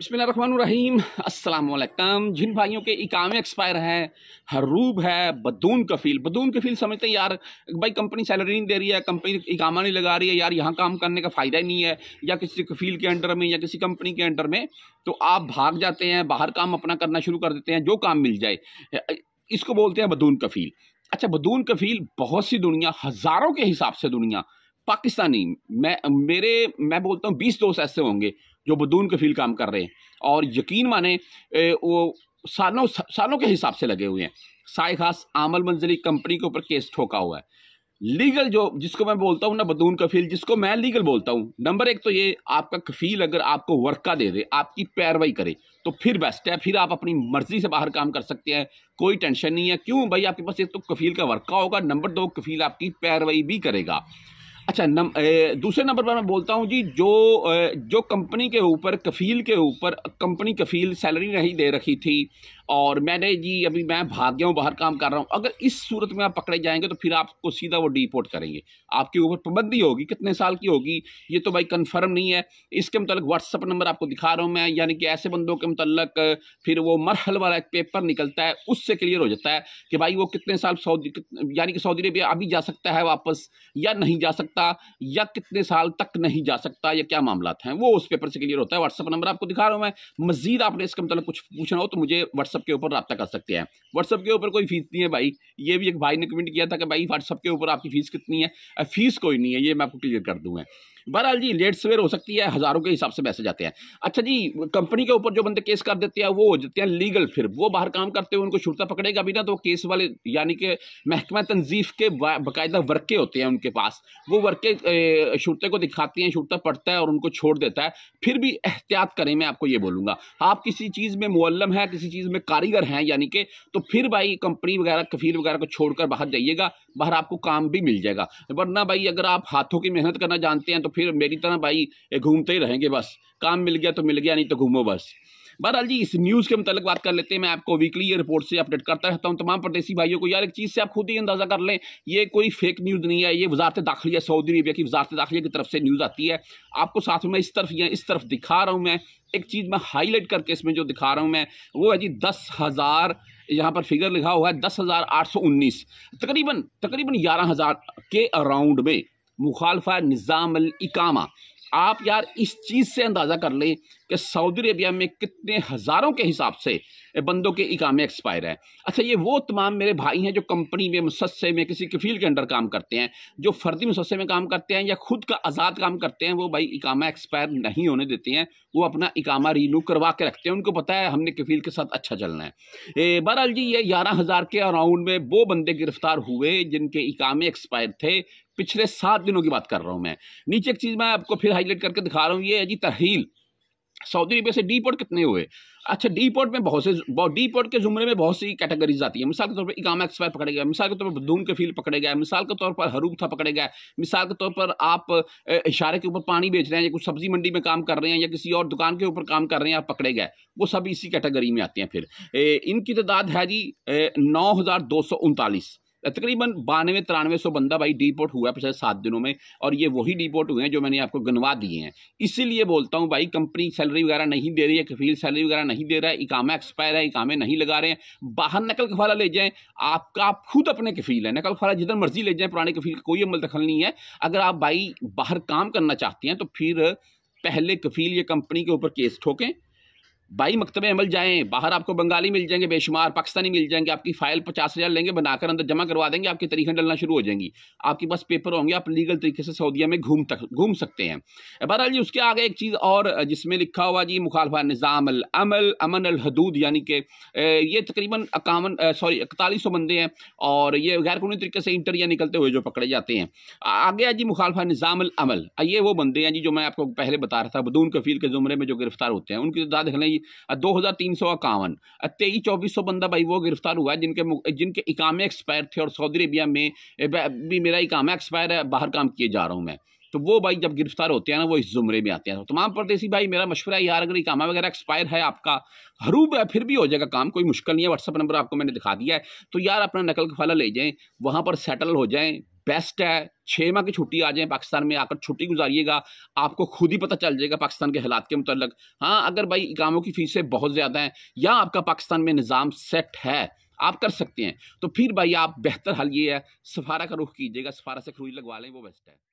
बसमीम असल जिन भाइयों के इकामे एक्सपायर हैं हरूब है बदून कफील बदून कफील समझते हैं यार भाई कंपनी सैलरी नहीं दे रही है कंपनी इकामा नहीं लगा रही है यार यहाँ काम करने का फ़ायदा ही नहीं है या किसी कफील के अंडर में या किसी कंपनी के अंडर में तो आप भाग जाते हैं बाहर काम अपना करना शुरू कर देते हैं जो काम मिल जाए इसको बोलते हैं बदून कफील अच्छा बदून कफील बहुत सी दुनिया हज़ारों के हिसाब से दुनिया पाकिस्तानी मैं मेरे मैं बोलता हूँ बीस दोस्त ऐसे होंगे जो बदून के फील काम कर रहे हैं और यकीन माने ए, वो सालों सालों के हिसाब से लगे हुए हैं साय खास आमल मंजिली कंपनी के ऊपर केस ठोका हुआ है लीगल जो जिसको मैं बोलता हूँ ना बदून कफील जिसको मैं लीगल बोलता हूँ नंबर एक तो ये आपका कफील अगर आपको वर्का दे दे आपकी पैरवाई करे तो फिर बेस्ट है फिर आप अपनी मर्जी से बाहर काम कर सकते हैं कोई टेंशन नहीं है क्यों भाई आपके पास एक तो कफील का वर्का होगा नंबर दो कफील आपकी पैरवाई भी करेगा अच्छा नम, ए, दूसरे नंबर पर मैं बोलता हूँ जी जो ए, जो कंपनी के ऊपर कफील के ऊपर कंपनी कफील सैलरी नहीं दे रखी थी और मैंने जी अभी मैं भाग गया हूँ बाहर काम कर रहा हूँ अगर इस सूरत में आप पकड़े जाएंगे तो फिर आपको सीधा वो डिपोर्ट करेंगे आपके ऊपर पाबंदी होगी कितने साल की होगी ये तो भाई कन्फर्म नहीं है इसके मतलब व्हाट्सअप नंबर आपको दिखा रहा हूँ मैं यानी कि ऐसे बंदों के मतलब फिर वो मरहल वाला एक पेपर निकलता है उससे क्लियर हो जाता है कि भाई वो कितने साल सऊदी यानी कि सऊदी अरेबिया अभी जा सकता है वापस या नहीं जा सकता सकता या कितने साल तक नहीं जा सकता या क्या मामला हैं वो उस पेपर से क्लियर होता है व्हाट्सअप नंबर आपको दिखा रहा हूँ मैं मजीद आपने इसके मतलब कुछ पूछना हो तो मुझे व्हाट्सअप के ऊपर रब्ता कर सकते हैं व्हाट्सअप के ऊपर कोई फीस नहीं है भाई ये भी एक भाई ने कमेंट किया था कि भाई व्हाट्सअप के ऊपर आपकी फीस कितनी है फीस कोई नहीं है ये मैं आपको क्लियर कर दूँ बहरहाल जी लेट सवेर हो सकती है हज़ारों के हिसाब से मैसेज आते हैं अच्छा जी कंपनी के ऊपर जो बंदे केस कर देते हैं वो हो जाते हैं लीगल फिर वो बाहर काम करते हुए उनको शुरता पकड़ेगा भी ना तो केस वाले यानी कि महकमा तनजीफ के बाकायदा वर्के होते हैं उनके पास वो वर्के शुरते को दिखाती हैं शुरता पड़ता है और उनको छोड़ देता है फिर भी एहतियात करें मैं आपको ये बोलूँगा आप किसी चीज़ में मुअल्लम है किसी चीज़ में कारीगर हैं यानी कि तो फिर भाई कंपनी वगैरह कफील वगैरह को छोड़ बाहर जाइएगा बाहर आपको काम भी मिल जाएगा वरना भाई अगर आप हाथों की मेहनत करना जानते हैं तो फिर मेरी तरह भाई घूमते ही रहेंगे बस काम मिल गया तो मिल गया नहीं तो घूमो बस बहरहाल जी इस न्यूज़ के मतलब बात कर लेते हैं मैं आपको वीकली ये रिपोर्ट से अपडेट करता रहता हूँ तमाम प्रदेशी भाइयों को यार एक चीज़ से आप खुद ही अंदाज़ा कर लें ये कोई फेक न्यूज़ नहीं है ये वजारत दाखिलिया सऊदी अरबिया की वजारत दाखिले की तरफ से न्यूज़ आती है आपको साथ में इस तरफ या इस तरफ दिखा रहा हूँ मैं एक चीज़ मैं हाईलाइट करके इसमें जो दिखा रहा हूँ मैं वो है जी दस हज़ार यहाँ पर फिगर लिखा हुआ है दस हज़ार आठ सौ उन्नीस तकरीबन तकरीबन ग्यारह हज़ार के अराउंड में मुखालफा निज़ाम इकामा आप यार इस चीज़ से अंदाज़ा कर लें कि सऊदी अरबिया में कितने हज़ारों के हिसाब से बंदों के इकामे एक्सपायर हैं अच्छा ये वो तमाम मेरे भाई हैं जो कंपनी में मुसस्से में किसी कफील के अंडर काम करते हैं जो फ़र्दी मुसस्से में काम करते हैं या ख़ुद का आज़ाद काम करते हैं वो भाई इकामा एक्सपायर नहीं होने देते हैं वो अपना इकामा रीनू करवा के रखते हैं उनको पता है हमने कफील के साथ अच्छा चलना है बहरहाल जी ये ग्यारह हज़ार के अराउंड में वो बंदे गिरफ़्तार हुए जिनके इकामे एक्सपायर थे पिछले सात दिनों की बात कर रहा हूँ मैं नीचे एक चीज़ मैं आपको फिर हाईलाइट करके दिखा रहा हूँ ये है जी तरहील सऊदी अरबिया से डी पोर्ट कितने हुए अच्छा डी पोर्ट में बहुत से डी पोर्ट के जुमरे में बहुत सी कैटेगरीज आती है मिसाल के तौर पर इकाम एक्सपायर पकड़े गए मिसाल के तौर पर धूम के फील पकड़े गए मिसाल के तौर पर हरूब था पकड़े गए मिसाल के तौर पर आप इशारे के ऊपर पानी बेच रहे हैं या कुछ सब्जी मंडी में काम कर रहे हैं या किसी और दुकान के ऊपर काम कर रहे हैं आप पकड़े गए वो सब इसी कैटेगरी में आते हैं फिर इनकी तादाद है जी नौ हज़ार दो सौ उनतालीस तकरीबन बानवे तिरानवे सौ बंदा भाई डीपोर्ट हुआ है पिछले सात दिनों में और ये वही डिपोर्ट हुए हैं जो मैंने आपको गनवा दिए हैं इसीलिए बोलता हूँ भाई कंपनी सैलरी वगैरह नहीं दे रही है कफील सैलरी वगैरह नहीं दे रहा है इकामा एक्सपायर है इकामे नहीं लगा रहे हैं बाहर नकल कफाला ले जाएँ आपका आप खुद अपने कफील है नकल कफाला जिधर मर्जी ले जाएँ पुराने कफील का कोई अमल दखल नहीं है अगर आप भाई बाहर काम करना चाहते हैं तो फिर पहले कफील या कंपनी के ऊपर केस ठोकें भाई मकतब अमल जाएँ बाहर आपको बंगाली मिल जाएंगे बेशुमार पाकिस्तानी मिल जाएंगे आपकी फाइल पचास हज़ार लेंगे बनाकर अंदर जमा करवा देंगे आपकी तरीक़ें डलना शुरू हो जाएंगी आपके पास पेपर होंगे आप लीगल तरीके से सऊदीया में घूम तक घूम सकते हैं बहरहाल जी उसके आगे एक चीज़ और जिसमें लिखा हुआ जी मुखालफा निज़ाम अमल अमन अलहदूद यानी कि ये तकरीबन अकावन सॉरी इकतालीस सौ बंदे हैं और ये गैर कानूनी तरीके से इंटर या निकलते हुए जो पकड़े जाते हैं आगे जी मुखालफा निज़ाम अमल ये वो बंदे हैं जी जो मैं आपको पहले बता रहा था बदून कफील के ज़ुमरे में जो गिरफ्तार होते हैं उनकी तादाद तो दो हज़ार तीन सौ इक्यावन तेईस चौबीस सौ बंदा भाई वो गिरफ्तार हुआ है जिनके जिनके इकामे एक्सपायर थे और सऊदी अरबिया में भी मेरा इकामा एक्सपायर है बाहर काम किए जा रहा हूँ मैं तो वो भाई जब गिरफ्तार होते हैं ना वो इस जुमरे में आते हैं तो तमाम परदेसी भाई मेरा मशवरा यार अगर इकामा वगैरह एक्सपायर है आपका हरूब है फिर भी हो जाएगा काम कोई मुश्किल नहीं है व्हाट्सअप नंबर आपको मैंने दिखा दिया है तो यार अपना नकल का फला ले जाएँ वहाँ पर सेटल हो जाएँ बेस्ट है छः माह की छुट्टी आ जाए पाकिस्तान में आकर छुट्टी गुजारिएगा आपको खुद ही पता चल जाएगा पाकिस्तान के हालात के मतलब हाँ अगर भाई इकामों की फीसें बहुत ज़्यादा हैं या आपका पाकिस्तान में निज़ाम सेट है आप कर सकते हैं तो फिर भाई आप बेहतर हल ये है सफारा का रुख कीजिएगा सफारा से खरूज लगवा लें वो बेस्ट है